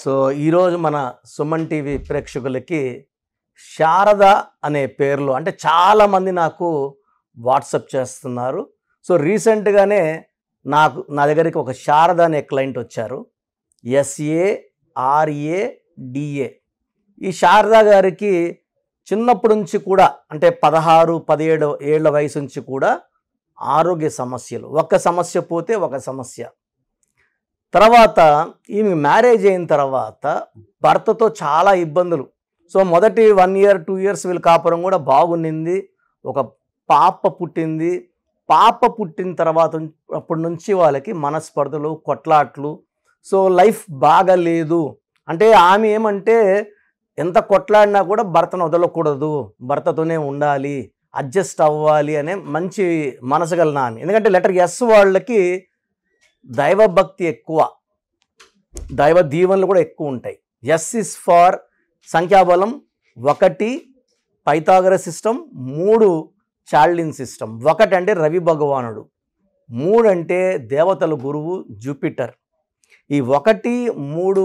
so ఈరోజు మన Suman TV ప్రేక్షకులకి శారద అనే పేర్లు అంటే చాలామంది నాకు వాట్సప్ చేస్తున్నారు సో రీసెంట్గానే నాకు నా దగ్గరికి ఒక శారద అనే క్లయింట్ వచ్చారు ఎస్ఏ ఆర్ఏ డిఏ ఈ శారద గారికి చిన్నప్పటి నుంచి కూడా అంటే పదహారు పదిహేడు ఏళ్ళ వయసు నుంచి కూడా ఆరోగ్య సమస్యలు ఒక సమస్య పోతే ఒక సమస్య తర్వాత ఈమె మ్యారేజ్ అయిన తర్వాత భర్తతో చాలా ఇబ్బందులు సో మొదటి వన్ ఇయర్ టూ ఇయర్స్ వీళ్ళు కాపురం కూడా బాగుండింది ఒక పాప పుట్టింది పాప పుట్టిన తర్వాత అప్పటి నుంచి వాళ్ళకి మనస్పర్ధలు కొట్లాట్లు సో లైఫ్ బాగలేదు అంటే ఆమె ఏమంటే ఎంత కొట్లాడినా కూడా భర్తను వదలకూడదు భర్తతోనే ఉండాలి అడ్జస్ట్ అవ్వాలి అనే మంచి మనసు గలన ఆమె ఎందుకంటే లెటర్ ఎస్ వాళ్ళకి దైవభక్తి ఎక్కువ దైవ దీవెనలు కూడా ఎక్కువ ఉంటాయి ఎస్ ఇస్ ఫార్ సంఖ్యాబలం ఒకటి పైతాగర సిస్టమ్ మూడు చార్లిన్ సిస్టమ్ ఒకటంటే రవి భగవానుడు మూడంటే దేవతల గురువు జూపిటర్ ఈ ఒకటి మూడు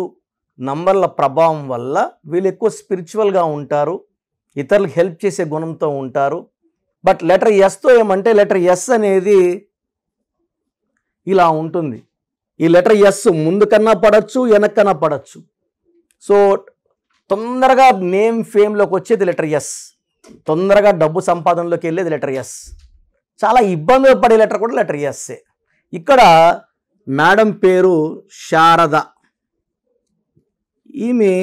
నంబర్ల ప్రభావం వల్ల వీళ్ళు ఎక్కువ స్పిరిచువల్గా ఉంటారు ఇతరులకు హెల్ప్ చేసే గుణంతో ఉంటారు బట్ లెటర్ ఎస్తో ఏమంటే లెటర్ ఎస్ అనేది ఇలా ఉంటుంది ఈ లెటర్ ఎస్ ముందుకన్నా పడచ్చు వెనక్కన్నా పడచ్చు సో తొందరగా నేమ్ ఫేమ్లోకి వచ్చేది లెటర్ ఎస్ తొందరగా డబ్బు సంపాదనలోకి వెళ్ళేది లెటర్ ఎస్ చాలా ఇబ్బందులు పడే లెటర్ కూడా లెటర్ ఎస్సే ఇక్కడ మేడం పేరు శారద ఈమె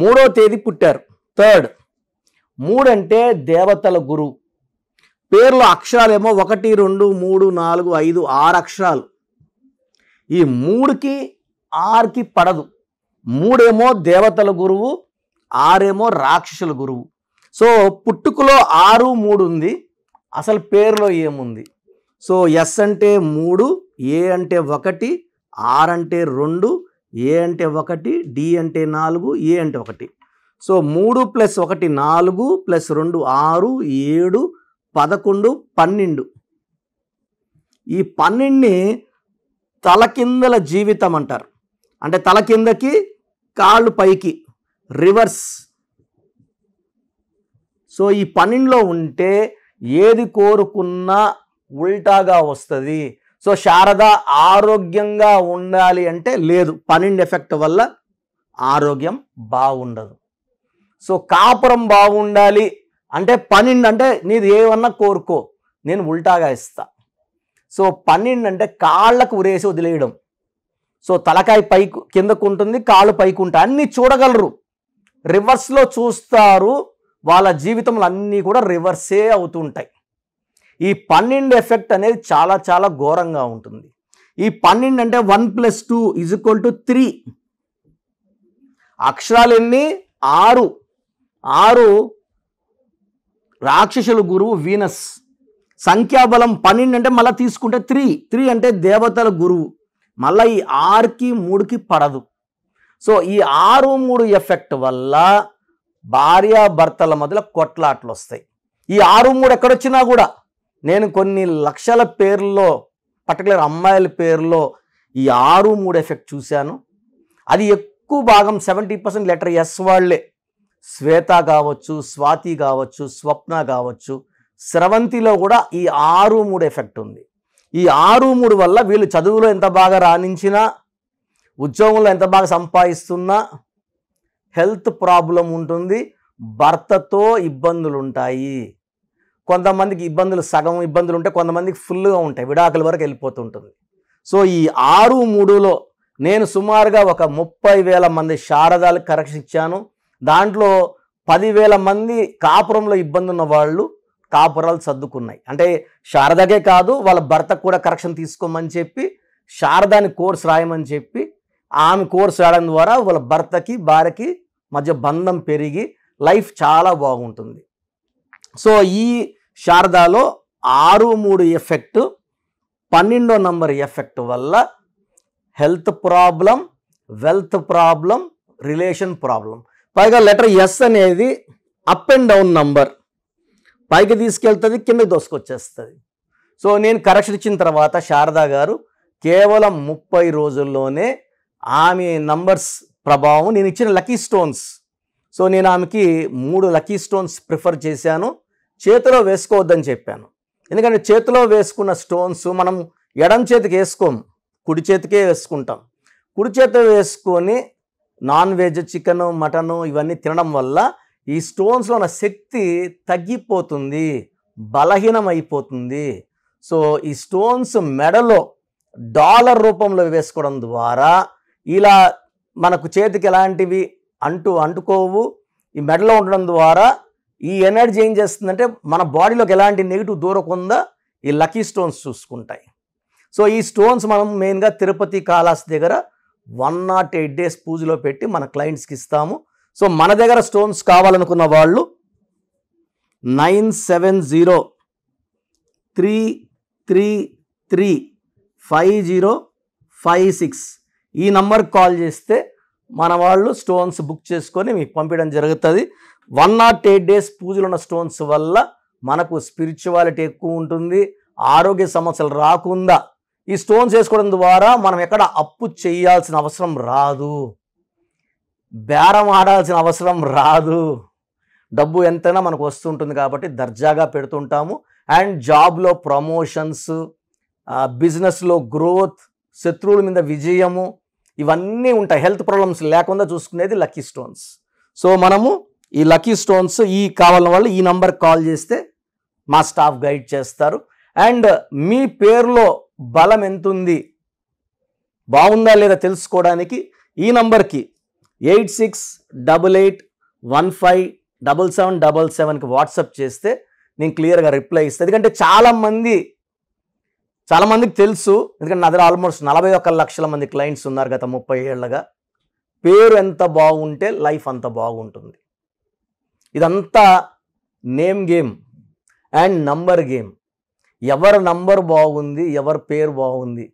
మూడో తేదీ పుట్టారు థర్డ్ మూడంటే దేవతల గురువు అక్షరాలు అక్షరాలేమో ఒకటి రెండు మూడు నాలుగు ఐదు ఆరు అక్షరాలు ఈ మూడుకి ఆరుకి పడదు మూడేమో దేవతల గురువు ఆరేమో రాక్షసుల గురువు సో పుట్టుకలో ఆరు మూడు ఉంది అసలు పేర్లో ఏముంది సో ఎస్ అంటే మూడు ఏ అంటే ఒకటి ఆర్ అంటే రెండు ఏ అంటే ఒకటి డి అంటే నాలుగు ఏ అంటే ఒకటి సో మూడు ప్లస్ ఒకటి నాలుగు ప్లస్ రెండు ఆరు ఏడు పదకొండు పన్నెండు ఈ పన్నెండుని తలకిందల జీవితం అంటారు అంటే తల కిందకి కాళ్ళు పైకి రివర్స్ సో ఈ పన్నెండులో ఉంటే ఏది కోరుకున్నా ఉల్టాగా వస్తుంది సో శారద ఆరోగ్యంగా ఉండాలి అంటే లేదు పన్నెండు ఎఫెక్ట్ వల్ల ఆరోగ్యం బాగుండదు సో కాపురం బాగుండాలి అంటే పన్నెండు అంటే నీది ఏమన్నా కోరుకో నేను ఉల్టాగా ఇస్తా సో పన్నెండు అంటే కాళ్ళకు ఉరేసి వదిలేయడం సో తలకాయ పై కిందకు ఉంటుంది కాళ్ళు పైకి ఉంటాయి అన్నీ చూడగలరు రివర్స్లో చూస్తారు వాళ్ళ జీవితంలో అన్నీ కూడా రివర్సే అవుతుంటాయి ఈ పన్నెండు ఎఫెక్ట్ అనేది చాలా చాలా ఘోరంగా ఉంటుంది ఈ పన్నెండు అంటే one plus two is equal to three అక్షరాలు ఎన్ని ఆరు ఆరు రాక్షసుల గురువు వీనస్ సంఖ్యాబలం పన్నెండు అంటే మళ్ళీ తీసుకుంటే త్రీ త్రీ అంటే దేవతల గురువు మళ్ళీ ఈ ఆరుకి మూడుకి పడదు సో ఈ ఆరు మూడు ఎఫెక్ట్ వల్ల భార్యాభర్తల మొదల కొట్లాట్లు వస్తాయి ఈ ఆరు మూడు ఎక్కడొచ్చినా కూడా నేను కొన్ని లక్షల పేర్లో పర్టికులర్ అమ్మాయిల పేర్లో ఈ ఆరు మూడు ఎఫెక్ట్ చూశాను అది ఎక్కువ భాగం సెవెంటీ పర్సెంట్ లెటర్ ఎస్ వాళ్లే శ్వేత కావచ్చు స్వాతి కావచ్చు స్వప్న కావచ్చు స్రవంతిలో కూడా ఈ ఆరు మూడు ఎఫెక్ట్ ఉంది ఈ ఆరు మూడు వల్ల వీళ్ళు చదువులో ఎంత బాగా రాణించినా ఉద్యోగంలో ఎంత బాగా సంపాదిస్తున్నా హెల్త్ ప్రాబ్లం ఉంటుంది భర్తతో ఇబ్బందులు ఉంటాయి కొంతమందికి ఇబ్బందులు సగం ఇబ్బందులు ఉంటాయి కొంతమందికి ఫుల్గా ఉంటాయి విడాకుల వరకు వెళ్ళిపోతుంటుంది సో ఈ ఆరు మూడులో నేను సుమారుగా ఒక ముప్పై వేల మంది శారదాలకు కరెక్షన్ ఇచ్చాను దాంట్లో పదివేల మంది కాపురంలో ఇబ్బంది ఉన్న వాళ్ళు కాపురాలు సర్దుకున్నాయి అంటే శారదకే కాదు వాళ్ళ భర్తకు కూడా కరెక్షన్ తీసుకోమని చెప్పి శారదాని కోర్స్ రాయమని చెప్పి ఆమె కోర్స్ రాయడం ద్వారా వాళ్ళ భర్తకి భార్యకి మధ్య బంధం పెరిగి లైఫ్ చాలా బాగుంటుంది సో ఈ శారదాలో ఆరు మూడు ఎఫెక్ట్ పన్నెండో నంబర్ ఎఫెక్ట్ వల్ల health problem wealth problem relation problem పైగా లెటర్ ఎస్ అనేది అప్ అండ్ డౌన్ నంబర్ పైకి తీసుకెళ్తుంది కిందకి దోసుకొచ్చేస్తుంది సో నేను కరెక్షన్ ఇచ్చిన తర్వాత శారదా గారు కేవలం ముప్పై రోజుల్లోనే ఆమె నంబర్స్ ప్రభావం నేను ఇచ్చిన లక్కీ స్టోన్స్ సో నేను ఆమెకి మూడు లక్కీ స్టోన్స్ ప్రిఫర్ చేశాను చేతిలో వేసుకోవద్దని చెప్పాను ఎందుకంటే చేతిలో వేసుకున్న స్టోన్స్ మనం ఎడం చేతికి వేసుకోము కుడి చేతికే వేసుకుంటాం కుడి చేతి వేసుకొని నాన్ వెజ్ చికెన్ మటన్ ఇవన్నీ తినడం వల్ల ఈ స్టోన్స్లో ఉన్న శక్తి తగ్గిపోతుంది బలహీనం అయిపోతుంది సో ఈ స్టోన్స్ మెడలో డాలర్ రూపంలో వేసుకోవడం ద్వారా ఇలా మనకు చేతికి ఎలాంటివి అంటు అంటుకోవు ఈ మెడలో ఉండడం ద్వారా ఈ ఎనర్జీ ఏం చేస్తుందంటే మన బాడీలోకి ఎలాంటి నెగిటివ్ దూరకుండా ఈ లక్కీ స్టోన్స్ చూసుకుంటాయి సో ఈ స్టోన్స్ మనం మెయిన్గా తిరుపతి కాళాస్ దగ్గర వన్ నాట్ ఎయిట్ డేస్ పూజలో పెట్టి మన క్లయింట్స్కి ఇస్తాము సో మన దగ్గర స్టోన్స్ కావాలనుకున్న వాళ్ళు nine seven zero three three three five zero five six ఈ నంబర్కి కాల్ చేస్తే మన వాళ్ళు స్టోన్స్ బుక్ చేసుకొని మీకు పంపించడం జరుగుతుంది వన్ నాట్ ఎయిట్ డేస్ పూజలు ఉన్న స్టోన్స్ వల్ల మనకు స్పిరిచువాలిటీ ఎక్కువ ఉంటుంది ఆరోగ్య సమస్యలు రాకుండా ఈ స్టోన్స్ వేసుకోవడం ద్వారా మనం ఎక్కడ అప్పు చేయాల్సిన అవసరం రాదు బేరం ఆడాల్సిన అవసరం రాదు డబ్బు ఎంతైనా మనకు వస్తుంటుంది కాబట్టి దర్జాగా పెడుతుంటాము అండ్ జాబ్లో ప్రమోషన్స్ బిజినెస్లో గ్రోత్ శత్రువుల మీద విజయము ఇవన్నీ ఉంటాయి హెల్త్ ప్రాబ్లమ్స్ లేకుండా చూసుకునేది లక్కీ స్టోన్స్ సో మనము ఈ లక్కీ స్టోన్స్ ఈ కావాలని వాళ్ళు ఈ నంబర్ కాల్ చేస్తే మా స్టాఫ్ గైడ్ చేస్తారు అండ్ మీ పేరులో బలం ఎంతుంది బాగుందా లేదా తెలుసుకోవడానికి ఈ నంబర్కి eight six double eight one five double seven double సెవెన్కి వాట్సప్ చేస్తే నేను క్లియర్గా రిప్లై ఇస్తాను ఎందుకంటే చాలామంది చాలామందికి తెలుసు ఎందుకంటే నా దగ్గర ఆల్మోస్ట్ నలభై ఒక్క లక్షల మంది క్లయింట్స్ ఉన్నారు గత ముప్పై ఏళ్ళగా పేరు ఎంత బాగుంటే లైఫ్ అంత బాగుంటుంది ఇదంతా name game and number game ఎవరి నంబర్ బాగుంది ఎవరి పేరు బాగుంది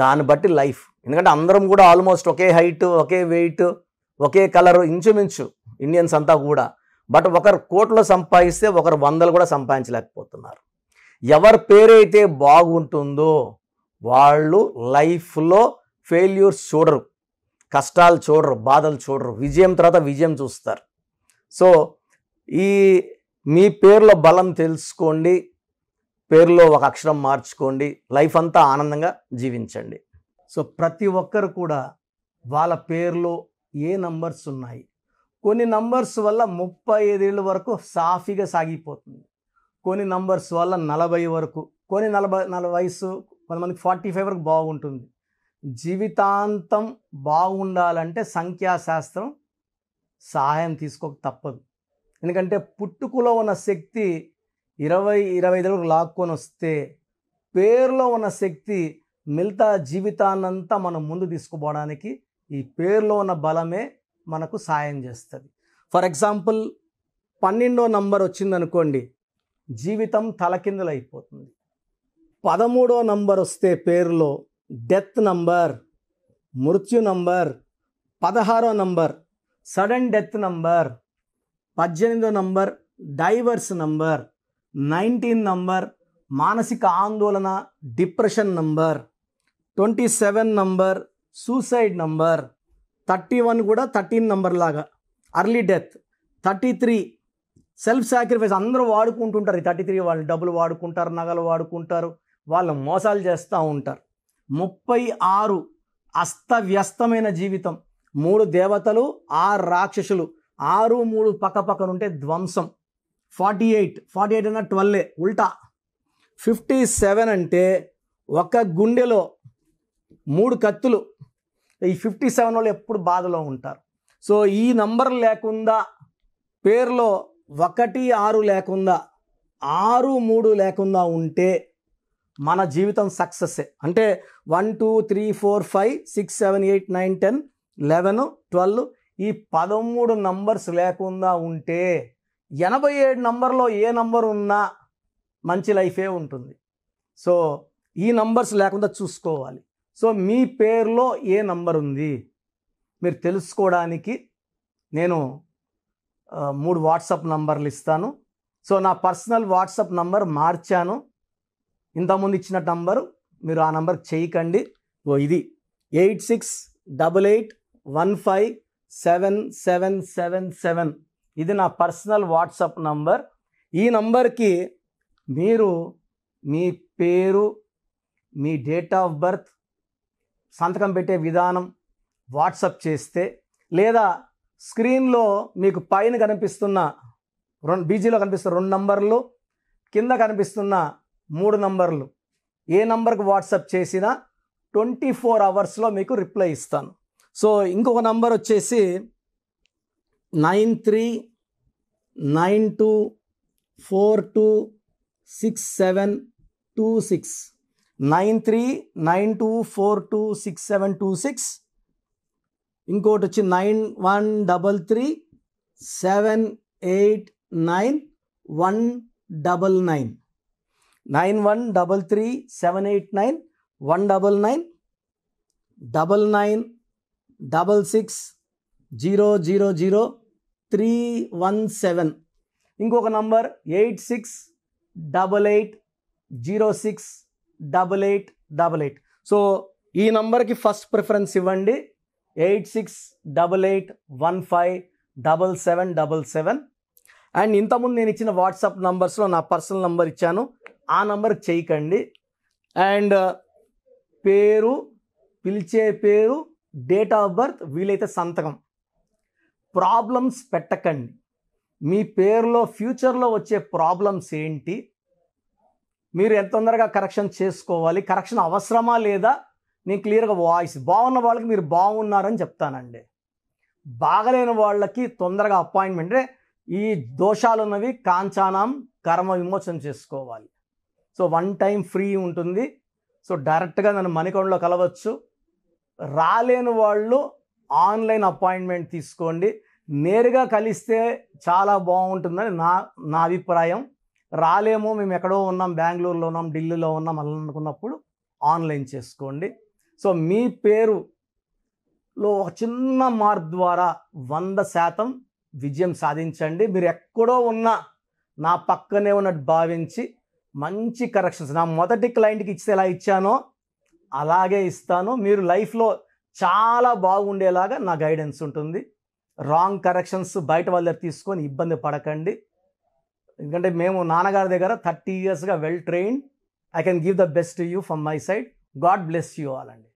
దాన్ని బట్టి లైఫ్ ఎందుకంటే అందరం కూడా ఆల్మోస్ట్ ఒకే హైట్ ఒకే వెయిట్ ఒకే కలర్ ఇంచుమించు ఇండియన్స్ అంతా కూడా బట్ ఒకరు కోట్లు సంపాదిస్తే ఒకరు వందలు కూడా సంపాదించలేకపోతున్నారు ఎవరి పేరైతే బాగుంటుందో వాళ్ళు లైఫ్లో ఫెయిల్యూర్స్ చూడరు కష్టాలు చూడరు బాధలు చూడరు విజయం తర్వాత విజయం చూస్తారు సో ఈ మీ పేర్లో బలం తెలుసుకోండి పేరులో ఒక అక్షరం మార్చుకోండి లైఫ్ అంతా ఆనందంగా జీవించండి సో ప్రతి ఒక్కరు కూడా వాళ్ళ పేరులో ఏ నంబర్స్ ఉన్నాయి కొన్ని నంబర్స్ వల్ల ముప్పై ఐదేళ్ళ వరకు సాఫీగా సాగిపోతుంది కొన్ని నంబర్స్ వల్ల నలభై వరకు కొన్ని నలభై నలభై వయసు కొంతమందికి ఫార్టీ ఫైవ్ వరకు బాగుంటుంది జీవితాంతం బాగుండాలంటే సంఖ్యాశాస్త్రం సహాయం తీసుకోక తప్పదు ఎందుకంటే పుట్టుకలో ఉన్న శక్తి ఇరవై ఇరవై ఐదు లాక్కొని వస్తే పేరులో ఉన్న శక్తి మిగతా జీవితాన్నంతా మనం ముందు తీసుకుపోవడానికి ఈ పేరులో ఉన్న బలమే మనకు సాయం చేస్తుంది ఫర్ ఎగ్జాంపుల్ పన్నెండో నంబర్ వచ్చిందనుకోండి జీవితం తలకిందులైపోతుంది పదమూడో నంబర్ వస్తే పేరులో డెత్ నంబర్ మృత్యు నంబర్ పదహారో నంబర్ సడన్ డెత్ నంబర్ పద్దెనిమిదో number divorce number nineteen number మానసిక ఆందోళన depression number twenty seven number suicide number thirty one కూడా థర్టీన్ నంబర్ లాగా early death thirty three self sacrifice అందరూ వాడుకుంటుంటారు ఈ థర్టీ త్రీ వాళ్ళు డబ్బులు వాడుకుంటారు నగలు వాడుకుంటారు వాళ్ళు మోసాలు చేస్తూ ఉంటారు ముప్పై ఆరు అస్తవ్యస్తమైన జీవితం మూడు దేవతలు ఆరు రాక్షసులు ఆరు మూడు పక్కపక్కనుంటే ధ్వంసం ఫార్టీ ఎయిట్ ఫార్టీ ఎయిట్ అన్నా ట్వెల్వే ఉల్టా ఫిఫ్టీ సెవెన్ అంటే ఒక గుండెలో మూడు కత్తులు ఈ ఫిఫ్టీ సెవెన్ వాళ్ళు ఎప్పుడు బాధలో ఉంటారు సో ఈ నంబర్ లేకుండా పేర్లో ఒకటి ఆరు లేకుండా ఆరు మూడు లేకుండా ఉంటే మన జీవితం సక్సెస్సే అంటే one two three four five six seven eight nine ten eleven twelve ఈ పదమూడు నంబర్స్ లేకుండా ఉంటే ఎనభై ఏడు నంబర్లో ఏ నంబర్ ఉన్నా మంచి లైఫే ఉంటుంది సో ఈ నంబర్స్ లేకుండా చూసుకోవాలి సో మీ పేరులో ఏ నంబర్ ఉంది మీరు తెలుసుకోవడానికి నేను మూడు వాట్సాప్ నంబర్లు ఇస్తాను సో నా పర్సనల్ వాట్సాప్ నంబర్ మార్చాను ఇంతకుముందు ఇచ్చిన నంబరు మీరు ఆ నంబర్ చేయకండి ఓ ఇది eight six double eight one five seven seven seven seven ఇది నా పర్సనల్ వాట్సాప్ నంబర్ ఈ నంబర్కి మీరు మీ పేరు మీ డేట్ ఆఫ్ బర్త్ సంతకం పెట్టే విధానం వాట్సప్ చేస్తే లేదా స్క్రీన్లో మీకు పైన కనిపిస్తున్న రెండు బీజీలో కనిపిస్తున్న రెండు నంబర్లు కింద కనిపిస్తున్న మూడు నంబర్లు ఏ నంబర్కి వాట్సప్ చేసినా ట్వంటీ ఫోర్ అవర్స్లో మీకు రిప్లై ఇస్తాను సో ఇంకొక నంబర్ వచ్చేసి nine three nine two four two six seven two six nine three nine two four two six seven two six ఇంకోటి వచ్చి nine one double three seven eight nine one double nine nine one double three seven eight nine one double nine double nine double six zero zero zero three one seven ఇంకొక number eight six double eight zero six double eight double eight so ఈ నంబర్కి first preference ఇవ్వండి eight six double eight one five double seven double seven and ఇంతకుముందు నేను ఇచ్చిన WhatsApp నంబర్స్లో నా personal number ఇచ్చాను ఆ నంబర్ చేయకండి అండ్ పేరు పిలిచే పేరు డేట్ ఆఫ్ బర్త్ వీలైతే సంతకం ప్రాబ్లమ్స్ పెట్టకండి మీ పేరులో ఫ్యూచర్లో వచ్చే ప్రాబ్లమ్స్ ఏంటి మీరు ఎంత తొందరగా కరెక్షన్ చేసుకోవాలి కరెక్షన్ అవసరమా లేదా నేను క్లియర్గా వాయిస్ బాగున్న వాళ్ళకి మీరు బాగున్నారని చెప్తానండి బాగలేని వాళ్ళకి తొందరగా అపాయింట్మెంట్ ఈ దోషాలు ఉన్నవి కాంచానం కర్మ విమోచన చేసుకోవాలి సో వన్ టైం ఫ్రీ ఉంటుంది సో డైరెక్ట్గా నన్ను మణికొండలో కలవచ్చు రాలేని వాళ్ళు ఆన్లైన్ అపాయింట్మెంట్ తీసుకోండి నేరుగా కలిస్తే చాలా బాగుంటుందని నా నా అభిప్రాయం రాలేమో మేము ఎక్కడో ఉన్నాం బెంగళూరులో ఉన్నాం ఢిల్లీలో ఉన్నాం అలా అనుకున్నప్పుడు ఆన్లైన్ చేసుకోండి సో మీ పేరులో ఒక చిన్న మార్క్ ద్వారా వంద శాతం విజయం సాధించండి మీరు ఎక్కడో ఉన్నా నా పక్కనే ఉన్నట్టు భావించి మంచి కరెక్షన్స్ నా మొదటి క్లయింట్కి ఇచ్చి ఎలా ఇచ్చానో అలాగే ఇస్తాను మీరు లైఫ్లో చాలా బాగుండేలాగా నా గైడెన్స్ ఉంటుంది రాంగ్ కరెక్షన్స్ బయట వాళ్ళ దగ్గర తీసుకొని ఇబ్బంది పడకండి ఎందుకంటే మేము నాన్నగారి దగ్గర థర్టీ ఇయర్స్గా well train I can give the best you from my side God bless you all అండి